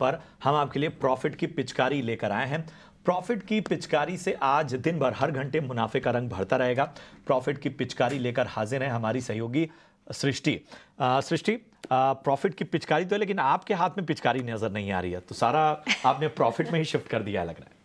पर हम आपके लिए प्रॉफिट की पिचकारी लेकर आए हैं प्रॉफिट की पिचकारी से आज दिन भर हर घंटे मुनाफे का रंग भरता रहेगा प्रॉफिट की पिचकारी लेकर हाजिर है हमारी सहयोगी सृष्टि सृष्टि प्रॉफिट की पिचकारी तो है लेकिन आपके हाथ में पिचकारी नजर नहीं आ रही है तो सारा आपने प्रॉफिट में ही शिफ्ट कर दिया लग रहा है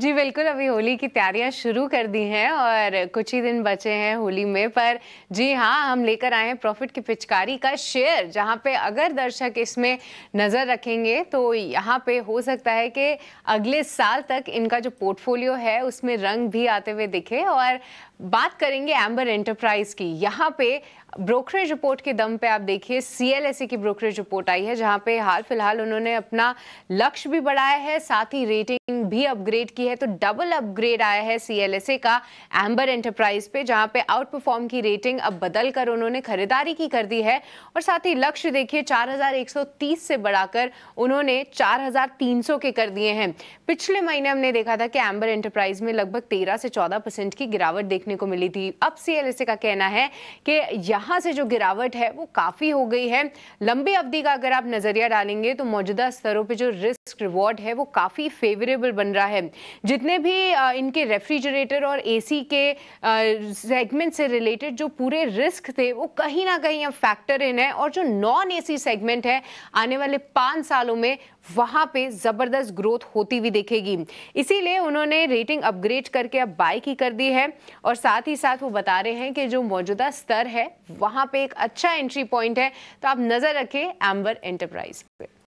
जी बिल्कुल अभी होली की तैयारियां शुरू कर दी हैं और कुछ ही दिन बचे हैं होली में पर जी हाँ हम लेकर आए हैं प्रॉफिट की पिचकारी का शेयर जहाँ पे अगर दर्शक इसमें नज़र रखेंगे तो यहाँ पे हो सकता है कि अगले साल तक इनका जो पोर्टफोलियो है उसमें रंग भी आते हुए दिखे और बात करेंगे एम्बर एंटरप्राइज की यहाँ पे ब्रोकरेज रिपोर्ट के दम पे आप देखिए सी e की ब्रोकरेज रिपोर्ट आई है जहाँ पे हाल फिलहाल उन्होंने अपना लक्ष्य भी बढ़ाया है साथ ही रेटिंग भी अपग्रेड की की है तो डबल अपग्रेड आया है सीएलएसए का एम्बर एंटरप्राइज पे जहां पे आउट परफॉर्म की रेटिंग अब बदल कर उन्होंने खरीदारी की कर दी है और साथ ही लक्ष्य देखिए 4130 से बढ़ाकर उन्होंने 4300 के कर दिए हैं पिछले महीने हमने देखा था कि एम्बर एंटरप्राइज में लगभग तेरह से चौदह परसेंट की गिरावट देखने को मिली थी अब सीएलएसए का कहना है कि यहाँ से जो गिरावट है वो काफ़ी हो गई है लंबी अवधि का अगर आप नज़रिया डालेंगे तो मौजूदा स्तरों पर जो रिस्क रिवॉर्ड है वो काफ़ी फेवरेबल बन रहा है जितने भी इनके रेफ्रिजरेटर और एसी के सेगमेंट से रिलेटेड जो पूरे रिस्क थे वो कहीं ना कहीं अब फैक्टर इन है और जो नॉन एसी सेगमेंट है आने वाले पाँच सालों में वहाँ पे ज़बरदस्त ग्रोथ होती हुई देखेगी इसीलिए उन्होंने रेटिंग अपग्रेड करके अब बाई की कर दी है और साथ ही साथ वो बता रहे हैं कि जो मौजूदा स्तर है वहाँ पे एक अच्छा एंट्री पॉइंट है तो आप नज़र रखें एम्बर एंटरप्राइज पे